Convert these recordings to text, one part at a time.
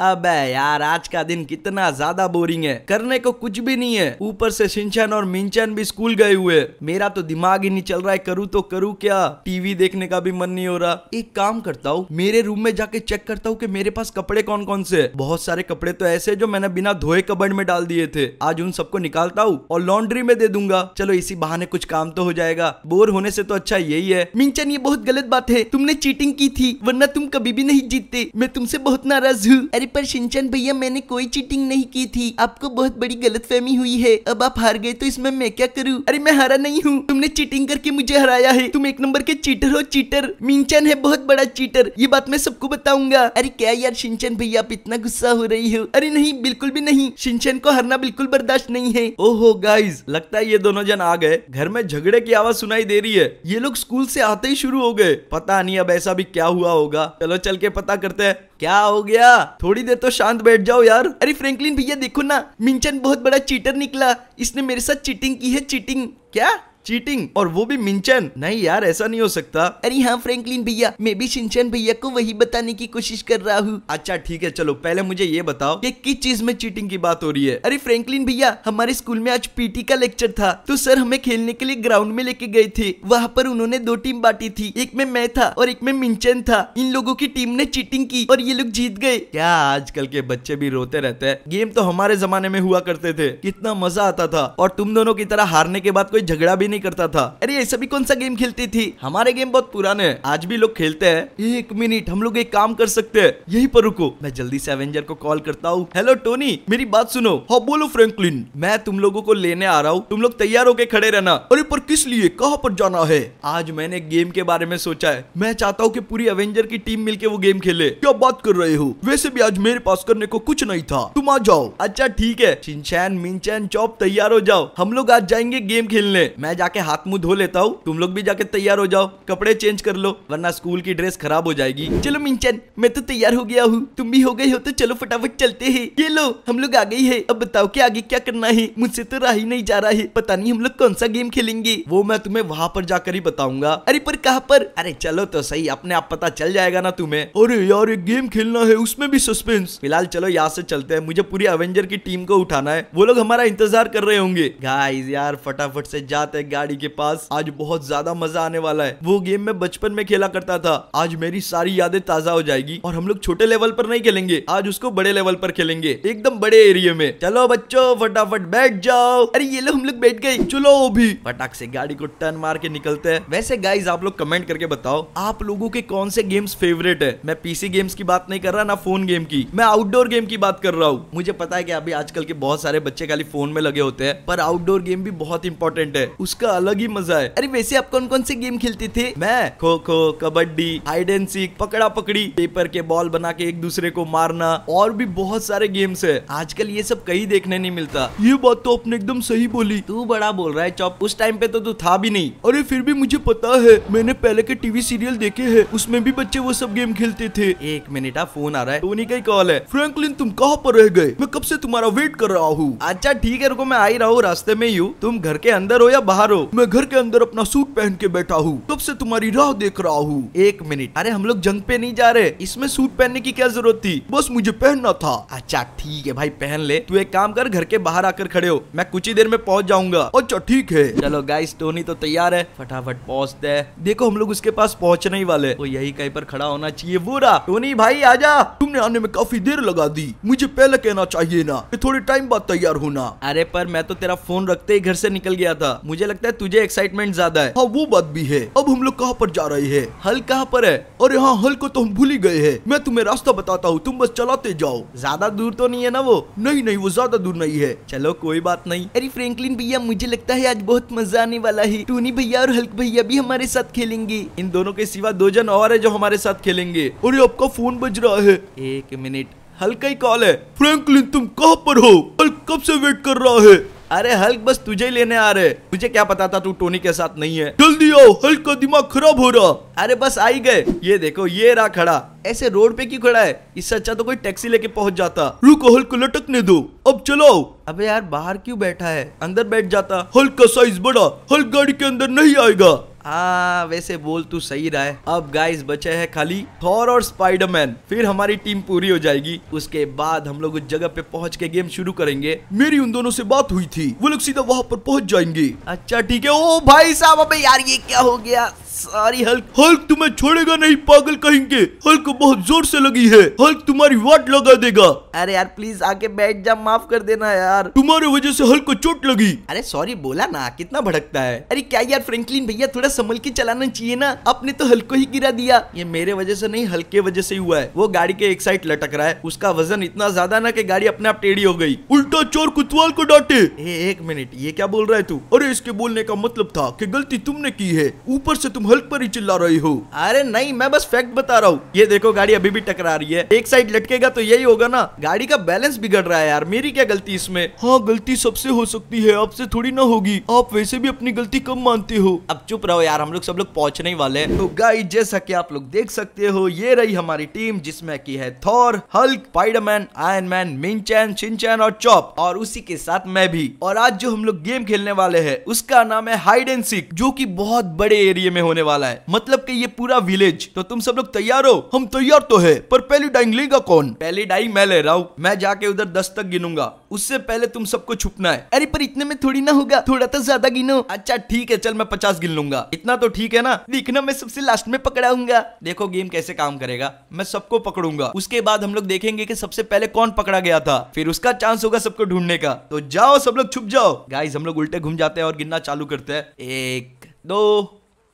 अबे यार आज का दिन कितना ज्यादा बोरिंग है करने को कुछ भी नहीं है ऊपर से सिंचन और मिंचन भी स्कूल गए हुए मेरा तो दिमाग ही नहीं चल रहा है करूँ तो करूँ क्या टीवी देखने का भी मन नहीं हो रहा एक काम करता हूँ मेरे रूम में जाके चेक करता हूँ की मेरे पास कपड़े कौन कौन से बहुत सारे कपड़े तो ऐसे जो मैंने बिना धोए कबड़ में डाल दिए थे आज उन सबको निकालता हूँ और लॉन्ड्री में दे दूंगा चलो इसी बहाने कुछ काम तो हो जाएगा बोर होने से तो अच्छा यही है मिंचन ये बहुत गलत बात है तुमने चीटिंग की थी वरना तुम कभी भी नहीं जीतते मैं तुमसे बहुत नाराज हूँ अरे पर सिंचन भैया मैंने कोई चीटिंग नहीं की थी आपको बहुत बड़ी गलतफहमी हुई है अब आप हार गए तो इसमें मैं क्या करूँ अरे मैं हारा नहीं हूँ तुमने चीटिंग करके मुझे हराया है तुम एक नंबर के चीटर हो चीटर मिंचन है बहुत बड़ा चीटर ये बात मैं सबको बताऊंगा अरे क्या यार सिंचन भैया आप इतना गुस्सा हो रही हो अरे नहीं बिल्कुल भी नहीं सिंचन को हरना बिल्कुल बर्दाश्त नहीं है ओहो गाइज लगता है ये दोनों जन आ गए घर में झगड़े की आवाज सुनाई दे रही है ये लोग स्कूल से आते ही शुरू हो गए पता नहीं अब ऐसा भी क्या हुआ होगा चलो चल के पता करते हैं क्या हो गया थोड़ी देर तो शांत बैठ जाओ यार अरे फ्रैंकलिन भैया देखो ना मिंचन बहुत बड़ा चीटर निकला इसने मेरे साथ चीटिंग की है चीटिंग क्या चीटिंग और वो भी मिंचन नहीं यार ऐसा नहीं हो सकता अरे हाँ फ्रैंकलिन भैया मैं भी सिंचन भैया को वही बताने की कोशिश कर रहा हूँ अच्छा ठीक है चलो पहले मुझे ये बताओ कि किस चीज में चीटिंग की बात हो रही है अरे फ्रैंकलिन भैया हमारे स्कूल में आज पीटी का लेक्चर था तो सर हमें खेलने के लिए ग्राउंड में लेके गए थे वहाँ पर उन्होंने दो टीम बांटी थी एक में मैं था और एक में मिंचन था इन लोगों की टीम ने चीटिंग की और ये लोग जीत गए क्या आजकल के बच्चे भी रोते रहते हैं गेम तो हमारे जमाने में हुआ करते थे कितना मजा आता था और तुम दोनों की तरह हारने के बाद कोई झगड़ा भी नहीं करता था अरे ये सभी कौन सा गेम खेलती थी हमारे गेम बहुत पुराने हैं आज भी लोग खेलते हैं एक मिनट हम लोग एक काम कर सकते हैं यही पर रुको मैं जल्दी से एवेंजर को कॉल करता हूँ हेलो टोनी मेरी बात सुनो हाँ बोलो फ्रेंकलिन मैं तुम लोगो को लेने आ रहा हूँ तुम लोग तैयार होके खड़े रहना अरे पर किस लिए कहाँ पर जाना है आज मैंने गेम के बारे में सोचा है मैं चाहता हूँ की पूरी एवेंजर की टीम मिल वो गेम खेले क्या बात कर रहे हो वैसे भी आज मेरे पास करने को कुछ नहीं था तुम आ जाओ अच्छा ठीक है चौप तैयार हो जाओ हम लोग आज जाएंगे गेम खेलने मैं जाके हाथ मुंह धो लेता हूँ तुम लोग भी जाके तैयार हो जाओ कपड़े चेंज कर लो वरना स्कूल की ड्रेस खराब हो जाएगी चलो मिंचन मैं तो तैयार हो गया हूँ तुम भी हो गई हो तो चलो फटाफट चलते है ये लो हम लोग आ गई है अब बताओ की आगे क्या करना है मुझसे तो राही ही नहीं जा रहा है पता नहीं हम लोग कौन सा गेम खेलेंगे वो मैं तुम्हें वहाँ पर जाकर ही बताऊंगा अरे पर कहा पर अरे चलो तो सही अपने आप पता चल जाएगा ना तुम्हें अरे यार एक गेम खेलना है उसमें भी सस्पेंस फिलहाल चलो यहाँ से चलते हैं मुझे पूरी अवेंजर की टीम को उठाना है वो लोग हमारा इंतजार कर रहे होंगे गाइस यार फटाफट से जाते गाड़ी के पास आज बहुत ज्यादा मजा आने वाला है वो गेम मैं बचपन में खेला करता था आज मेरी सारी यादें ताजा हो जाएगी और हम लोग छोटे लेवल पर नहीं खेलेंगे आज उसको बड़े लेवल पर खेलेंगे एकदम बड़े एरिया में चलो बच्चों फटाफट बैठ जाओ अरे ये लोग हम लोग बैठ गए चलो भी फटाक से गाड़ी को टर्न मार के निकलते हैं वैसे गाइज आप लोग कमेंट करके बताओ आप लोगों के कौन से गेम्स फेवरेट है मैं पीसी गेम्स की बात नहीं कर रहा ना फोन गेम की मैं आउटडोर गेम की बात कर रहा हूँ मुझे पता है कि अभी आजकल के बहुत सारे बच्चे खाली फोन में लगे होते हैं पर आउटडोर गेम भी बहुत इंपॉर्टेंट है उस उसका अलग ही मजा है अरे वैसे आप कौन कौन से गेम खेलते थे मैं खो खो कबड्डी हाइड एंड सीख पकड़ा पकड़ी पेपर के बॉल बना के एक दूसरे को मारना और भी बहुत सारे गेम्स है आजकल ये सब कहीं देखने नहीं मिलता ये बात तो आपने एकदम सही बोली तू बड़ा बोल रहा है चौप उस टाइम पे तो तू था भी नहीं अरे फिर भी मुझे पता है मैंने पहले के टीवी सीरियल देखे है उसमें भी बच्चे वो सब गेम खेलते थे एक मिनट आप फोन आ रहा है टोनी का ही कॉल है फ्रैंकलिन तुम कहाँ पर रह गए मैं कब से तुम्हारा वेट कर रहा हूँ अच्छा ठीक है रुको मैं आ ही रहा हूँ रास्ते में ही हूँ तुम घर के अंदर हो या बाहर मारो मैं घर के अंदर अपना सूट पहन के बैठा हूँ तब से तुम्हारी राह देख रहा हूँ एक मिनट अरे हम लोग जंग पे नहीं जा रहे इसमें सूट पहनने की क्या जरूरत थी बस मुझे पहनना था अच्छा ठीक है भाई पहन ले तू एक काम कर घर के बाहर आकर खड़े हो मैं कुछ ही देर में पहुंच जाऊंगा अच्छा ठीक है चलो गाइस टोनी तो तैयार है फटाफट पहुंचते है देखो हम लोग उसके पास पहुँचने ही वाले वो यही कहीं पर खड़ा होना चाहिए वो रहा टोनी भाई आ जा तुमने आने में काफी देर लगा दी मुझे पहले कहना चाहिए ना थोड़े टाइम बाद तैयार होना अरे पर मैं तो तेरा फोन रखते ही घर से निकल गया था मुझे लगता लगता है तुझे एक्साइटमेंट ज्यादा है हाँ वो बात भी है अब हम लोग कहाँ पर जा रहे हैं हल कहाँ पर है और यहाँ हल को तो हम भूल ही गए है मैं तुम्हें रास्ता बताता हूँ तुम बस चलाते जाओ ज्यादा दूर तो नहीं है ना वो नहीं नहीं वो ज्यादा दूर नहीं है चलो कोई बात नहीं अरे फ्रेंकलिन भैया मुझे लगता है आज बहुत मजा आने वाला है टूनी भैया और हल्क भैया भी हमारे साथ खेलेंगे इन दोनों के सिवा दो जन और है जो हमारे साथ खेलेंगे और ये आपका फोन बज रहा है एक मिनट हल्का ही कॉल है फ्रैंकलिन तुम कहाँ पर हो हल्क कब से वेट कर रहा है अरे हल्क बस तुझे ही लेने आ रहे तुझे क्या पता था तू टोनी के साथ नहीं है जल्दी आओ हल्क का दिमाग खराब हो रहा अरे बस आई गए ये देखो ये रहा खड़ा ऐसे रोड पे क्यों खड़ा है इससे अच्छा तो कोई टैक्सी लेके पहुंच जाता रुको हल्क लटकने दो अब चलो अबे यार बाहर क्यों बैठा है अंदर बैठ जाता हल्क का साइज बड़ा हल्क गाड़ी के अंदर नहीं आएगा आ, हाँ, वैसे बोल तू सही रहा है अब गाइस बचे है खाली थॉर और स्पाइडरमैन फिर हमारी टीम पूरी हो जाएगी उसके बाद हम लोग उस जगह पे पहुंच के गेम शुरू करेंगे मेरी उन दोनों से बात हुई थी वो लोग सीधा वहाँ पर पहुंच जाएंगे अच्छा ठीक है ओ भाई साहब अबे यार ये क्या हो गया सारी हल्क हल्क तुम्हें छोड़ेगा नहीं पागल कहेंगे हल्क बहुत जोर से लगी है हल्क तुम्हारी वाट लगा देगा अरे यार प्लीज आके बैठ जा माफ कर देना यार तुम्हारे वजह से हल्क को चोट लगी अरे सॉरी बोला ना कितना भड़कता है अरे क्या यार फ्रेंकलिन भैया थोड़ा संभल के चलाना चाहिए ना आपने तो हल्क को ही गिरा दिया ये मेरे वजह से नहीं हल्के वजह से हुआ है वो गाड़ी के एक साइड लटक रहा है उसका वजन इतना ज्यादा ना की गाड़ी अपने आप टेढ़ी हो गयी उल्टा चोर कुतवाल को डांटे एक मिनट ये क्या बोल रहा है तू अरे इसके बोलने का मतलब था की गलती तुमने की है ऊपर से तुम हल्क पर ही चिल्ला रही हो अरे नहीं मैं बस फैक्ट बता रहा हूँ ये देखो गाड़ी अभी भी टकरा रही है एक साइड लटकेगा तो यही होगा ना गाड़ी का बैलेंस बिगड़ रहा है यार मेरी क्या गलती इसमें हाँ गलती सबसे हो सकती है आपसे थोड़ी ना होगी आप वैसे भी अपनी गलती कम मानते हो अब चुप रहो यार हम लोग सब लोग पहुँचने वाले तो गाइस जैसा की आप लोग देख सकते हो ये रही हमारी टीम जिसमे की है Thor Hulk Spiderman Iron Man मिनचैन चिनचैन और चॉप और उसी के साथ मैं भी और आज जो हम लोग गेम खेलने वाले है उसका नाम है हाइड एंड सीक जो की बहुत बड़े एरिया में होने वाला है मतलब कि ये पूरा विलेज तो तुम सब लोग तैयार हो हम तैयार तो है पर पहली डाइंग लेगा कौन पहली डाइंग मैं ले रहा हूँ मैं जाके उधर दस तक गिनूंगा उससे पहले तुम सबको छुपना है अरे पर इतने में थोड़ी ना होगा थोड़ा तो ज्यादा गिनो अच्छा ठीक है चल मैं पचास गिन लूंगा इतना तो ठीक है ना देखना मैं सबसे लास्ट में पकड़ाऊंगा देखो गेम कैसे काम करेगा मैं सबको पकड़ूंगा उसके बाद हम लोग देखेंगे कि सबसे पहले कौन पकड़ा गया था फिर उसका चांस होगा सबको ढूंढने का तो जाओ सब लोग छुप जाओ गाइज हम लोग उल्टे घूम जाते हैं और गिनना चालू करते हैं एक दो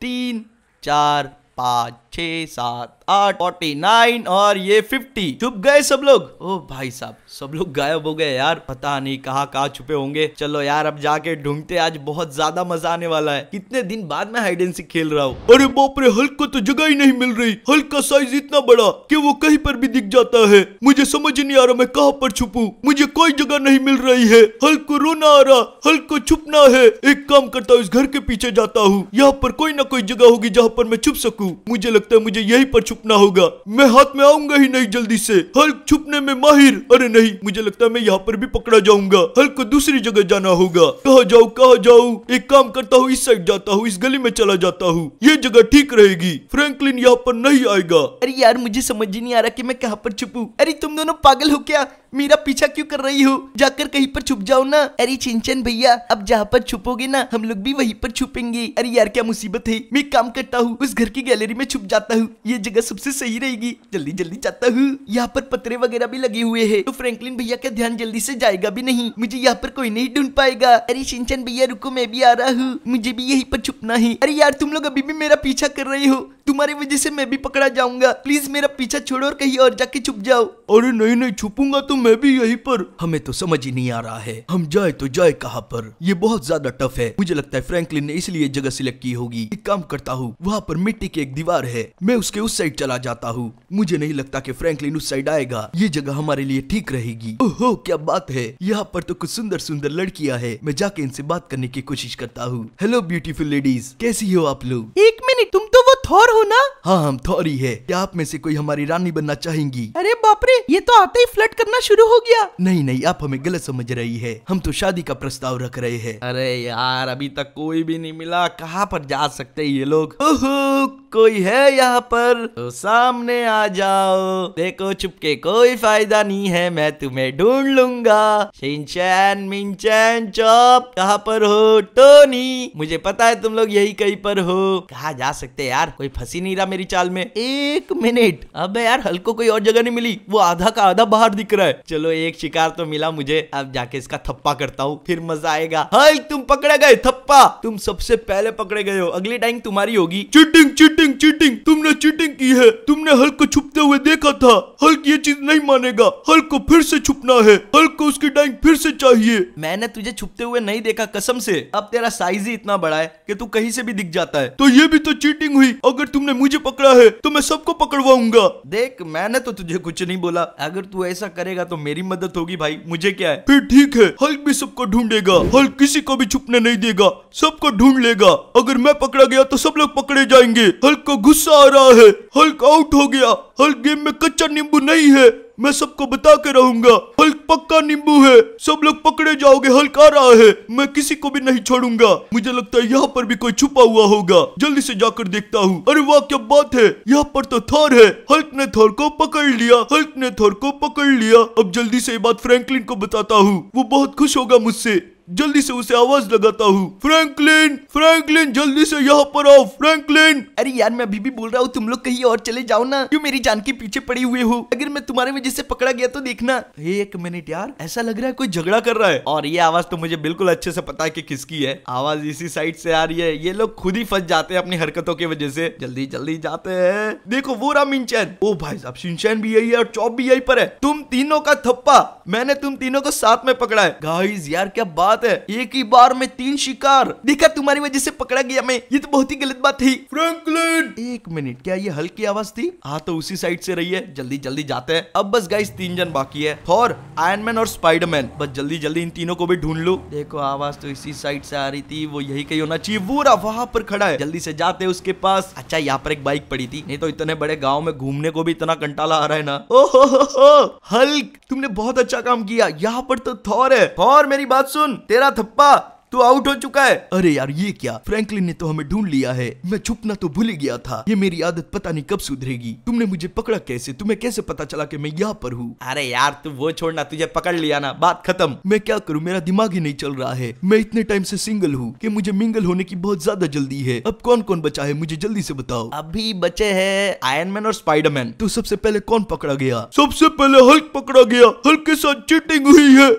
तीन चार पाँच छः सात आठ फोर्टी नाइन और ये फिफ्टी छुप गए सब लोग ओ भाई साहब सब लोग गायब हो गए यार पता नहीं कहाँ कहाँ छुपे होंगे चलो यार अब जाके ढूंढते आज बहुत ज्यादा मजा आने वाला है कितने दिन बाद में हाइड एंड सीख खेल रहा हूँ अरे बाप रे हल्क को तो जगह ही नहीं मिल रही हल्क का साइज इतना बड़ा कि वो कहीं पर भी दिख जाता है मुझे समझ नहीं आ रहा मैं कहाँ पर छुपू मुझे कोई जगह नहीं मिल रही है हल्क को रोना आ रहा हल्क को छुपना है एक काम करता हूँ इस घर के पीछे जाता हूँ यहाँ पर कोई ना कोई जगह होगी जहाँ पर मैं छुप सकूँ मुझे लगता है मुझे यही पर छुप छुपना होगा मैं हाथ में आऊंगा ही नहीं जल्दी से हल्क छुपने में माहिर अरे नहीं मुझे लगता है मैं यहाँ पर भी पकड़ा जाऊंगा हल्क को दूसरी जगह जाना होगा कहा जाऊ कहा जाऊ एक काम करता हूँ इस साइड जाता हूँ इस गली में चला जाता हूँ ये जगह ठीक रहेगी फ्रेंकलिन यहाँ पर नहीं आएगा अरे यार मुझे समझ नहीं आ रहा की मैं कहाँ पर छुपू अरे तुम दोनों पागल हो क्या मेरा पीछा क्यों कर रही हो जाकर कहीं पर छुप जाओ ना अरे चिंचन भैया अब जहाँ पर छुपोगे ना हम लोग भी वहीं पर छुपेंगे अरे यार क्या मुसीबत है मैं काम करता हूँ उस घर की गैलरी में छुप जाता हूँ ये जगह सबसे सही रहेगी जल्दी जल्दी जाता हूँ यहाँ पर पतरे वगैरह भी लगे हुए है तो फ्रेंकलिन भैया का ध्यान जल्दी से जाएगा भी नहीं मुझे यहाँ पर कोई नहीं ढूंढ पाएगा अरे सिंचन भैया रुको मैं भी आ रहा हूँ मुझे भी यही पर छुपना है अरे यार तुम लोग अभी भी मेरा पीछा कर रहे हो तुम्हारी वजह से मैं भी पकड़ा जाऊंगा प्लीज मेरा पीछा छोड़ो और कहीं और जाके छुप जाओ अरे नहीं नहीं छुपूंगा तो मैं भी यहीं पर हमें तो समझ ही नहीं आ रहा है हम जाए तो जाए कहाँ पर ये बहुत ज्यादा टफ है मुझे लगता है फ्रैंकलिन ने इसलिए जगह सिलेक्ट की होगी एक काम करता हूँ वहाँ पर मिट्टी की एक दीवार है मैं उसके उस साइड चला जाता हूँ मुझे नहीं लगता की फ्रेंकलिन उस साइड आएगा ये जगह हमारे लिए ठीक रहेगी ओहो क्या बात है यहाँ पर तो कुछ सुंदर सुंदर लड़कियाँ है मैं जाके इनसे बात करने की कोशिश करता हूँ हेलो ब्यूटीफुल लेडीज कैसी हो आप लोग एक मिनट तुम तो थोर हो ना हाँ हम थोर ही है क्या आप में से कोई हमारी रानी बनना चाहेंगी अरे बापरे ये तो आते ही फ्लट करना शुरू हो गया नहीं नहीं आप हमें गलत समझ रही है हम तो शादी का प्रस्ताव रख रहे हैं अरे यार अभी तक कोई भी नहीं मिला कहाँ पर जा सकते ये लोग ओहो कोई है यहाँ पर तो सामने आ जाओ देखो चुपके कोई फायदा नहीं है मैं तुम्हें ढूंढ लूंगा सिंचैन मिनचैन चौप कहाँ पर हो टोनी मुझे पता है तुम लोग यही कहीं पर हो कहा जा सकते यार कोई फंसी नहीं रहा मेरी चाल में एक मिनट अब यार हल्को कोई और जगह नहीं मिली वो आधा का आधा बाहर दिख रहा है चलो एक शिकार तो मिला मुझे अब जाके इसका थप्पा करता हूँ फिर मजा आएगा हल तुम पकड़े गए थप्पा तुम सबसे पहले पकड़े गए हो अगली टाइम तुम्हारी होगी चिटिंग चिटिंग चिटिंग तुमने चिटिंग की है तुमने हल्क छुपते हुए देखा था हल्क ये चीज नहीं मानेगा हल्क को फिर से छुपना है हल्क को उसकी डाइंग फिर से चाहिए मैंने तुझे छुपते हुए नहीं देखा कसम से अब तेरा साइज ही इतना बड़ा है कि तू कहीं से भी दिख जाता है तो ये भी तो चीटिंग हुई अगर तुमने मुझे पकड़ा है तो मैं सबको पकड़वाऊंगा देख मैंने तो तुझे कुछ नहीं बोला अगर तू ऐसा करेगा तो मेरी मदद होगी भाई मुझे क्या है फिर ठीक है हल्क भी सबको ढूंढेगा हल्क किसी को भी छुपने नहीं देगा सबको ढूंढ लेगा अगर मैं पकड़ा गया तो सब लोग पकड़े जाएंगे हल्क को गुस्सा आ रहा है हल्क आउट हो गया हल्क गेम में कच्चा नींबू नहीं है मैं सबको बता के रहूंगा हल्क पक्का नींबू है सब लोग पकड़े जाओगे हल्क आ रहा है मैं किसी को भी नहीं छोड़ूंगा मुझे लगता है यहाँ पर भी कोई छुपा हुआ होगा जल्दी से जाकर देखता हूँ अरे वाह क्या बात है यहाँ पर तो थोर है हल्क ने थोर को पकड़ लिया हल्क ने थोर को पकड़ लिया अब जल्दी से ये बात फ्रेंकलिन को बताता हूँ वो बहुत खुश होगा मुझसे जल्दी से उसे आवाज लगाता हूँ फ्रैंकलिन फ्रैंकलिन जल्दी से यहाँ पर आओ फ्रैंकलिन अरे यार मैं अभी भी बोल रहा हूँ तुम लोग कहीं और चले जाओ ना क्यों मेरी जान के पीछे पड़ी हुए हो अगर मैं तुम्हारे वजह से पकड़ा गया तो देखना एक मिनट यार ऐसा लग रहा है कोई झगड़ा कर रहा है और ये आवाज तो मुझे बिल्कुल अच्छे से पता है की कि किसकी है आवाज इसी साइड से आ रही है ये लोग खुद ही फंस जाते हैं अपनी हरकतों की वजह से जल्दी जल्दी जाते हैं देखो वो रहा मिंचन ओ भाई साहब सिंचन भी यही है और चौप भी यही पर है तुम तीनों का थप्पा मैंने तुम तीनों को साथ में पकड़ा है गाइस यार क्या बात बात है एक ही बार में तीन शिकार देखा तुम्हारी वजह से पकड़ा गया मैं ये तो बहुत ही गलत बात थी फ्रैंकलिन एक मिनट क्या ये हल्की आवाज थी हाँ तो उसी साइड से रही है जल्दी जल्दी जाते हैं अब बस गाइस तीन जन बाकी है थॉर आयरमैन और स्पाइडरमैन बस जल्दी जल्दी इन तीनों को भी ढूंढ लू देखो आवाज तो इसी साइड से आ रही थी वो यही कही होना चाहिए वो रहा वहां पर खड़ा है जल्दी से जाते उसके पास अच्छा यहाँ पर एक बाइक पड़ी थी नहीं तो इतने बड़े गाँव में घूमने को भी इतना कंटाला आ रहा है ना ओ हल्क तुमने बहुत अच्छा काम किया यहाँ पर तो थॉर है थॉर मेरी बात सुन तेरा थप्पा तू आउट हो चुका है अरे यार ये क्या फ्रैंकलिन ने तो हमें ढूंढ लिया है मैं छुपना तो भूल गया था ये मेरी आदत पता नहीं कब सुधरेगी तुमने मुझे पकड़ा कैसे तुम्हें कैसे पता चला कि मैं यहाँ पर हूँ अरे यार तू वो छोड़ना तुझे पकड़ लिया ना बात खत्म मैं क्या करूँ मेरा दिमाग ही नहीं चल रहा है मैं इतने टाइम से सिंगल हूँ कि मुझे मिंगल होने की बहुत ज्यादा जल्दी है अब कौन कौन बचा है मुझे जल्दी से बताओ अभी बचे है आयरन मैन और स्पाइडरमैन तो सबसे पहले कौन पकड़ा गया सबसे पहले हल्क पकड़ा गया हल्क के साथ चीटिंग हुई है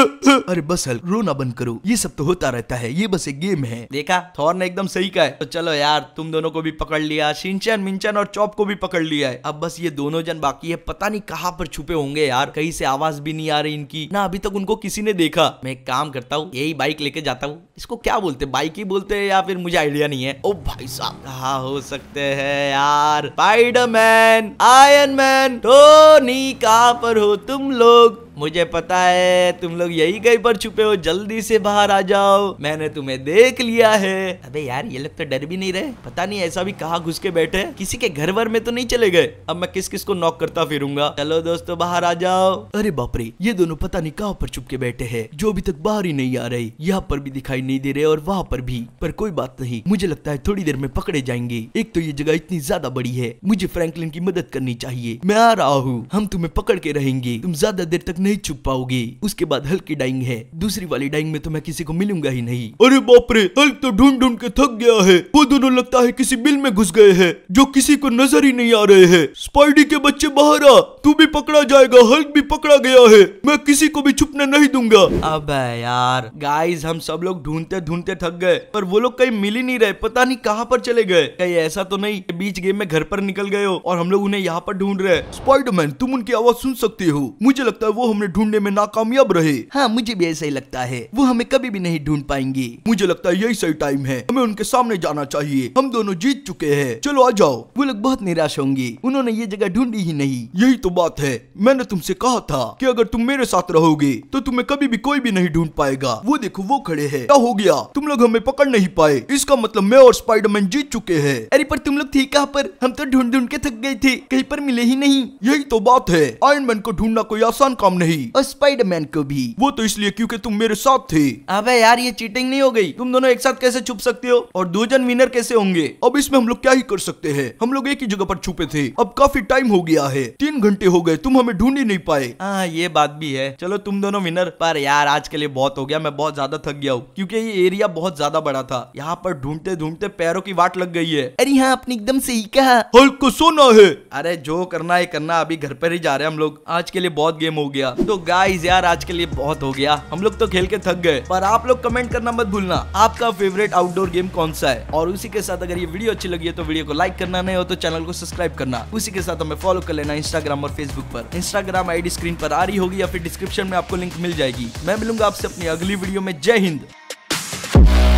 अरे बस हल्क रोना बंद करो ये सब तो होता होता रहता है ये बस एक गेम है देखा थॉर ने एकदम सही कहा है तो चलो यार तुम दोनों को भी पकड़ लिया सिंचन मिंचन और चौप को भी पकड़ लिया है अब बस ये दोनों जन बाकी है पता नहीं कहाँ पर छुपे होंगे यार कहीं से आवाज भी नहीं आ रही इनकी ना अभी तक उनको किसी ने देखा मैं एक काम करता हूँ यही बाइक लेके जाता हूँ इसको क्या बोलते बाइक ही बोलते है या फिर मुझे आइडिया नहीं है ओ भाई साहब कहा हो सकते है यार Spider Man Iron Man Tony कहा पर हो तुम लोग मुझे पता है तुम लोग यही कहीं पर छुपे हो जल्दी से बाहर आ जाओ मैंने तुम्हें देख लिया है अबे यार ये लोग तो डर भी नहीं रहे पता नहीं ऐसा भी कहा घुस के बैठे किसी के घर वर में तो नहीं चले गए अब मैं किस किस को नॉक करता फिरूंगा चलो दोस्तों बाहर आ जाओ अरे बापरे ये दोनों पता नहीं कहाँ पर छुप के बैठे है जो अभी तक बाहर ही नहीं आ रहे यहाँ पर भी दिखाई नहीं दे रहे और वहाँ पर भी पर कोई बात नहीं मुझे लगता है थोड़ी देर में पकड़े जाएंगे एक तो ये जगह इतनी ज्यादा बड़ी है मुझे फ्रैंकलिन की मदद करनी चाहिए मैं आ रहा हूँ हम तुम्हें पकड़ के रहेंगे तुम ज्यादा देर तक नहीं नहीं छुप पाओगी उसके बाद हल्की डाइंग है दूसरी वाली डाइंग में तो मैं किसी को मिलूंगा ही नहीं अरे बापरे हल्क तो ढूंढ ढूंढ के थक गया है वो दोनों लगता है किसी बिल में घुस गए है जो किसी को नजर ही नहीं आ रहे है स्पाइडी के बच्चे बाहर आ तू भी पकड़ा जाएगा हल्क भी पकड़ा गया है मैं किसी को भी छुपने नहीं दूंगा अब यार गाइज हम सब लोग ढूंढते ढूंढते थक गए पर वो लोग कहीं मिल ही नहीं रहे पता नहीं कहाँ पर चले गए कहीं ऐसा तो नहीं बीच गेम में घर पर निकल गए हो और हम लोग उन्हें यहाँ पर ढूंढ रहे स्पाइडरमैन तुम उनकी आवाज सुन सकते हो मुझे लगता है वो हमने ढूंढने में नाकामयाब रहे हाँ मुझे भी ऐसा ही लगता है वो हमें कभी भी नहीं ढूंढ पाएंगे मुझे लगता है यही सही टाइम है हमें उनके सामने जाना चाहिए हम दोनों जीत चुके हैं चलो आ जाओ वो लोग बहुत निराश होंगे उन्होंने ये जगह ढूंढी ही नहीं यही तो बात है मैंने तुमसे कहा था कि अगर तुम मेरे साथ रहोगे तो तुम्हें कभी भी कोई भी नहीं ढूंढ पाएगा वो देखो वो खड़े है क्या हो गया तुम लोग हमें पकड़ नहीं पाए इसका मतलब मैं और स्पाइडरमैन जीत चुके हैं अरे पर तुम लोग थी कहा पर हम तो ढूंढ ढूंढ के थक गए थे कहीं पर मिले ही नहीं यही तो बात है आयरन मैन को ढूंढना कोई आसान काम नहीं और स्पाइडरमैन को भी वो तो इसलिए क्योंकि तुम मेरे साथ थे अबे यार ये चीटिंग नहीं हो गई तुम दोनों एक साथ कैसे छुप सकते हो और दो जन विनर कैसे होंगे अब इसमें हम लोग क्या ही कर सकते हैं हम लोग एक ही जगह पर छुपे थे अब काफी टाइम हो गया है तीन घंटे हो गए तुम हमें ढूंढ ही नहीं पाए हाँ ये बात भी है चलो तुम दोनों विनर पर यार आज के लिए बहुत हो गया मैं बहुत ज्यादा थक गया हूँ क्योंकि ये एरिया बहुत ज्यादा बड़ा था यहाँ पर ढूंढते ढूंढते पैरों की वाट लग गई है अरे हाँ आपने एकदम सही कहा हल्को सोना है अरे जो करना है करना अभी घर पर ही जा रहे हैं हम लोग आज के लिए बहुत गेम हो गया जाएगा तो गाइज यार आज के लिए बहुत हो गया हम लोग तो खेल के थक गए पर आप लोग कमेंट करना मत भूलना आपका फेवरेट आउटडोर गेम कौन सा है और उसी के साथ अगर ये वीडियो अच्छी लगी है तो वीडियो को लाइक करना नहीं हो तो चैनल को सब्सक्राइब करना उसी के साथ हमें फॉलो कर लेना इंस्टाग्राम और फेसबुक पर इंस्टाग्राम आईडी स्क्रीन पर आ रही होगी या फिर डिस्क्रिप्शन में आपको लिंक मिल जाएगी मैं मिलूंगा आपसे अपनी अगली वीडियो में जय हिंद